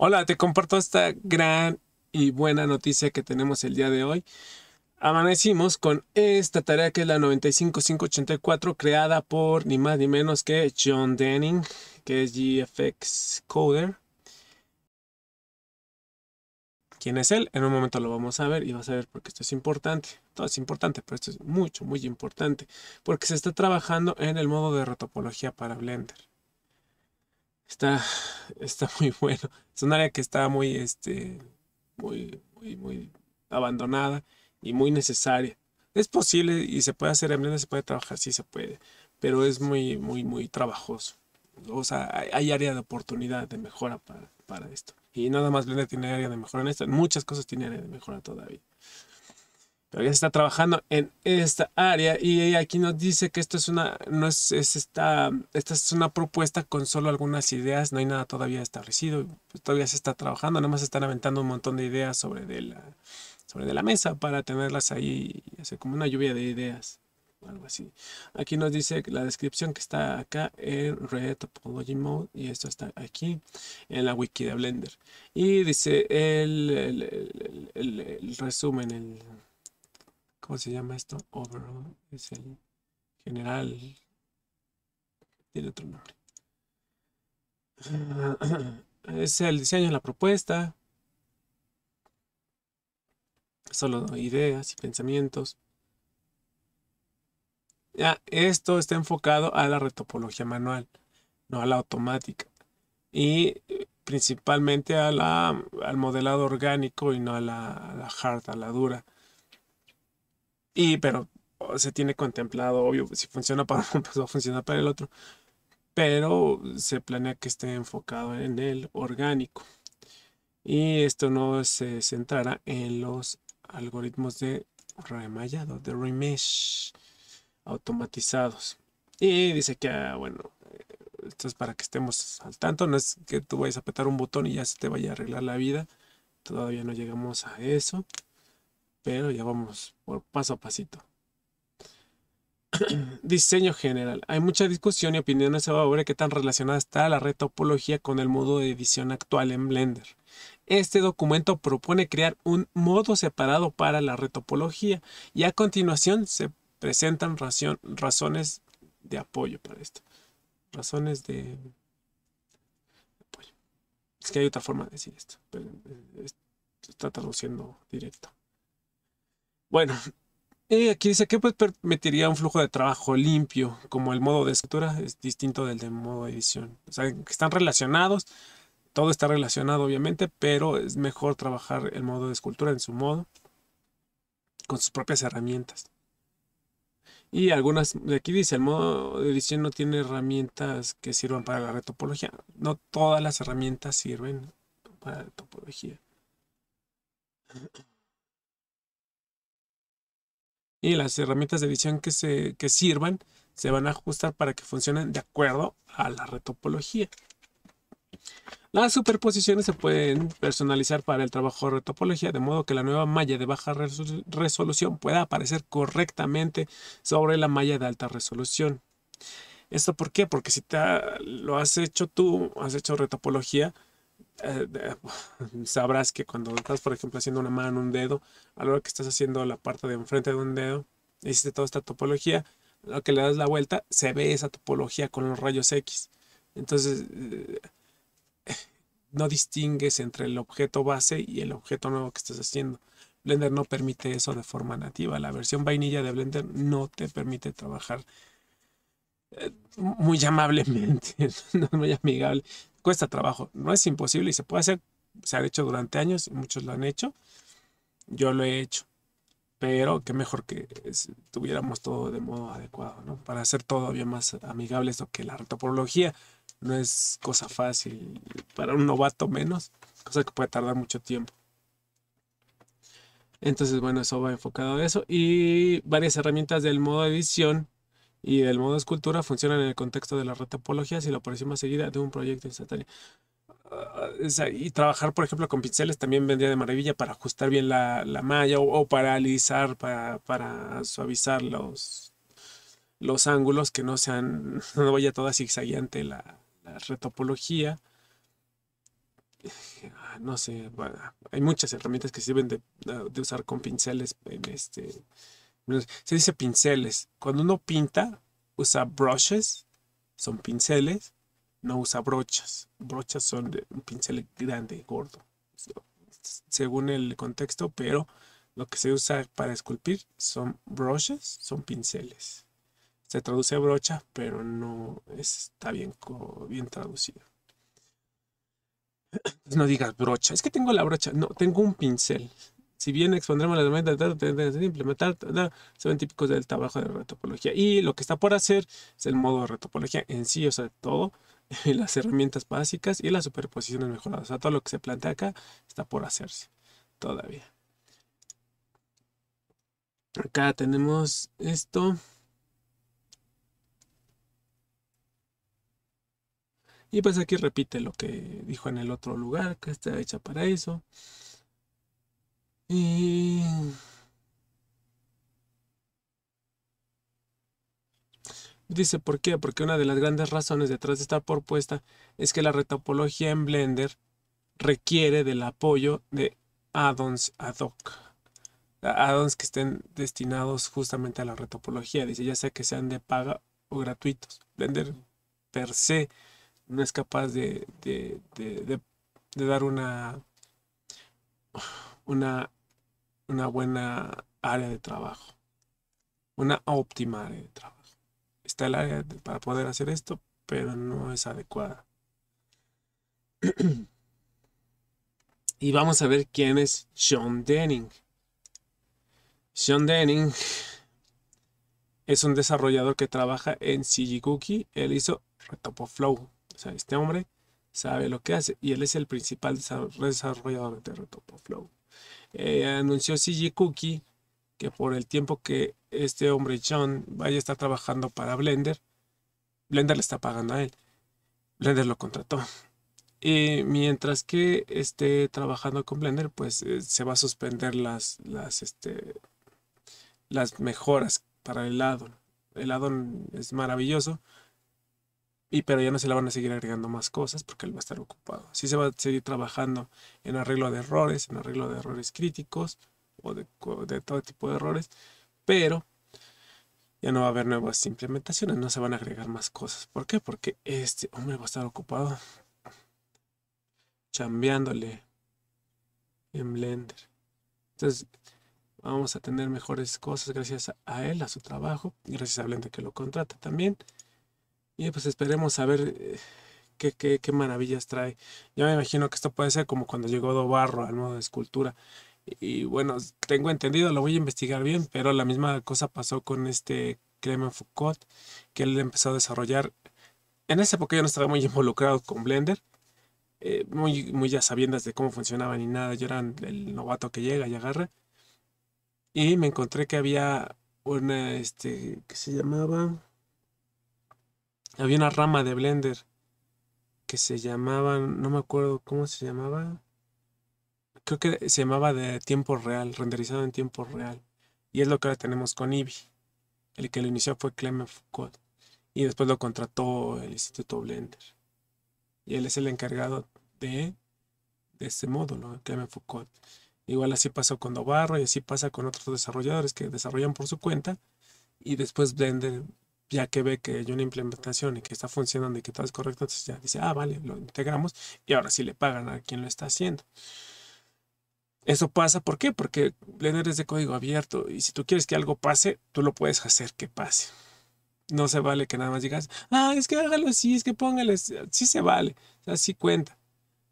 Hola, te comparto esta gran y buena noticia que tenemos el día de hoy. Amanecimos con esta tarea que es la 95584 creada por ni más ni menos que John Denning, que es GFX Coder. ¿Quién es él? En un momento lo vamos a ver y vas a ver porque esto es importante. Todo es importante, pero esto es mucho, muy importante porque se está trabajando en el modo de retopología para Blender. Está, está muy bueno. Es un área que está muy, este, muy, muy, abandonada y muy necesaria. Es posible y se puede hacer, en se puede trabajar, sí se puede, pero es muy, muy, muy trabajoso. O sea, hay, área de oportunidad de mejora para, para esto. Y nada más Blender tiene área de mejora en esto. muchas cosas tiene área de mejora todavía. Todavía se está trabajando en esta área y aquí nos dice que esto es una, no es, esta, esta es una propuesta con solo algunas ideas, no hay nada todavía establecido, pues todavía se está trabajando, nomás más están aventando un montón de ideas sobre de la, sobre de la mesa para tenerlas ahí, hacer como una lluvia de ideas, algo así. Aquí nos dice la descripción que está acá en Red Topology Mode y esto está aquí en la wiki de Blender. Y dice el, el, el, el resumen, el ¿Cómo se llama esto? Overall. Es el general. Tiene otro nombre. Ah, es el diseño de la propuesta. Solo ideas y pensamientos. Ya, esto está enfocado a la retopología manual, no a la automática. Y eh, principalmente al modelado orgánico y no a la, a la hard, a la dura. Y, pero se tiene contemplado, obvio, pues, si funciona para uno, pues va a funcionar para el otro. Pero se planea que esté enfocado en el orgánico. Y esto no se centrará en los algoritmos de remallado, de remesh automatizados. Y dice que, ah, bueno, esto es para que estemos al tanto, no es que tú vayas a apretar un botón y ya se te vaya a arreglar la vida. Todavía no llegamos a eso pero ya vamos por paso a pasito. Diseño general. Hay mucha discusión y opiniones sobre qué tan relacionada está la retopología con el modo de edición actual en Blender. Este documento propone crear un modo separado para la retopología. y a continuación se presentan razones de apoyo para esto. Razones de apoyo. Es que hay otra forma de decir esto, pero está traduciendo directo. Bueno, eh, aquí dice que pues, permitiría un flujo de trabajo limpio, como el modo de escultura es distinto del de modo de edición. O sea, que están relacionados, todo está relacionado obviamente, pero es mejor trabajar el modo de escultura en su modo, con sus propias herramientas. Y algunas, de aquí dice, el modo de edición no tiene herramientas que sirvan para la retopología. No todas las herramientas sirven para la topología y las herramientas de edición que, se, sirvan se van a ajustar para que funcionen de acuerdo a la retopología. Las superposiciones se pueden personalizar para el trabajo de retopología, de modo que la nueva malla de baja resolución pueda aparecer correctamente sobre la malla de alta resolución. ¿Esto por qué? Porque si te, lo has hecho tú, has hecho retopología, eh, sabrás que cuando estás, por ejemplo, haciendo una mano, un dedo, a la hora que estás haciendo la parte de enfrente de un dedo, hiciste toda esta topología, lo que le das la vuelta, se ve esa topología con los rayos X. Entonces, eh, no distingues entre el objeto base y el objeto nuevo que estás haciendo. Blender no permite eso de forma nativa. La versión vainilla de Blender no te permite trabajar eh, muy amablemente, no es muy amigable cuesta trabajo, no es imposible y se puede hacer, se ha hecho durante años muchos lo han hecho, yo lo he hecho, pero qué mejor que tuviéramos todo de modo adecuado, ¿no? Para hacer todavía más amigable esto que la retopología no es cosa fácil, para un novato menos, cosa que puede tardar mucho tiempo. Entonces, bueno, eso va enfocado a eso. Y varias herramientas del modo edición y el modo escultura funciona en el contexto de la retopología, y la ponemos más seguida de un proyecto instantáneo. Ah, y trabajar, por ejemplo, con pinceles también vendría de maravilla para ajustar bien la, malla o, para alisar, para, suavizar los, los ángulos que no sean, no vaya toda zigzagueante la, retopología. Ah, no sé, hay muchas herramientas que sirven de, de usar con pinceles en este se dice pinceles. Cuando uno pinta, usa brushes, son pinceles, no usa brochas. Brochas son de un pincel grande, gordo, según el contexto, pero lo que se usa para esculpir son brushes, son pinceles. Se traduce brocha, pero no está bien, bien traducido. No digas brocha, es que tengo la brocha, no, tengo un pincel si bien expondremos las herramientas de implementar son típicos del trabajo de retopología. Y lo que está por hacer es el modo de retopología en sí, o sea, todo, las herramientas básicas y las superposiciones mejoradas. O sea, todo lo que se plantea acá está por hacerse todavía. Acá tenemos esto. Y pues aquí repite lo que dijo en el otro lugar, que está hecha para eso. Y... Dice, ¿por qué? Porque una de las grandes razones detrás de esta propuesta es que la retopología en Blender requiere del apoyo de addons ad hoc. Addons que estén destinados justamente a la retopología, dice, ya sea que sean de paga o gratuitos. Blender per se no es capaz de, de, de dar una, una una buena área de trabajo, una óptima área de trabajo. Está el área para poder hacer esto, pero no es adecuada. y vamos a ver quién es Sean Denning. Sean Denning es un desarrollador que trabaja en CG Cookie. Él hizo Retopo Flow. O sea, este hombre sabe lo que hace y él es el principal desarrollador de Retopo Flow. Eh, anunció CG Cookie que por el tiempo que este hombre John vaya a estar trabajando para Blender, Blender le está pagando a él. Blender lo contrató. Y mientras que esté trabajando con Blender, pues eh, se va a suspender las, las, este, las mejoras para el addon. El addon es maravilloso y pero ya no se le van a seguir agregando más cosas porque él va a estar ocupado. Sí se va a seguir trabajando en arreglo de errores, en arreglo de errores críticos o de, todo tipo de errores, pero ya no va a haber nuevas implementaciones, no se van a agregar más cosas. ¿Por qué? Porque este hombre va a estar ocupado chambeándole en Blender. Entonces, vamos a tener mejores cosas gracias a él, a su trabajo, y gracias a Blender que lo contrata también. Y pues esperemos a ver eh, qué, maravillas trae. Yo me imagino que esto puede ser como cuando llegó Barro al modo de escultura. Y, bueno, tengo entendido, lo voy a investigar bien, pero la misma cosa pasó con este Clement Foucault, que él empezó a desarrollar. En esa época yo no estaba muy involucrado con Blender, eh, muy, muy ya sabiendas de cómo funcionaba ni nada. Yo era el novato que llega y agarra. Y me encontré que había una, este, que se llamaba había una rama de Blender que se llamaba, no me acuerdo cómo se llamaba, creo que se llamaba de tiempo real, renderizado en tiempo real. Y es lo que ahora tenemos con Ivy. El que lo inició fue Clement Foucault. Y después lo contrató el Instituto Blender. Y él es el encargado de, de este módulo, Clement Foucault. Igual así pasó con Dobarro y así pasa con otros desarrolladores que desarrollan por su cuenta. Y después Blender ya que ve que hay una implementación y que está funcionando y que todo es correcto, entonces ya dice, ah, vale, lo integramos y ahora sí le pagan a quien lo está haciendo. Eso pasa, ¿por qué? Porque Blender es de código abierto y si tú quieres que algo pase, tú lo puedes hacer que pase. No se vale que nada más digas, ah, es que hágalo así, es que póngales sí se vale, así cuenta.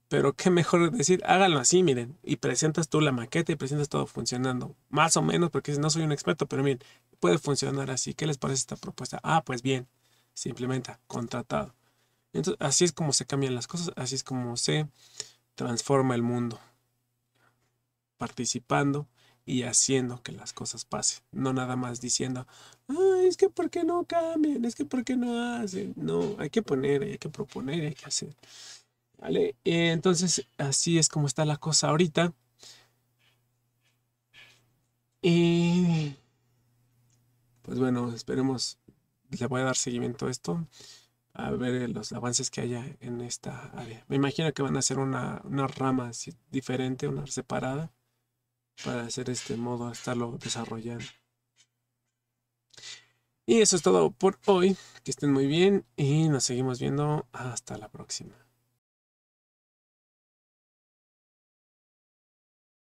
Pero qué mejor decir, hágalo así, miren, y presentas tú la maqueta y presentas todo funcionando, más o menos, porque no soy un experto, pero miren, puede funcionar así. ¿Qué les parece esta propuesta? Ah, pues bien, Simplemente contratado. Entonces, así es como se cambian las cosas, así es como se transforma el mundo, participando y haciendo que las cosas pasen, no nada más diciendo, es que por qué no cambian, es que por qué no hacen, no, hay que poner, hay que proponer, hay que hacer. ¿Vale? Entonces, así es como está la cosa ahorita. Y eh, pues bueno, esperemos, le voy a dar seguimiento a esto, a ver eh, los avances que haya en esta área. Me imagino que van a hacer una, una rama diferente, una separada, para hacer este modo, estarlo desarrollando. Y eso es todo por hoy. Que estén muy bien y nos seguimos viendo hasta la próxima.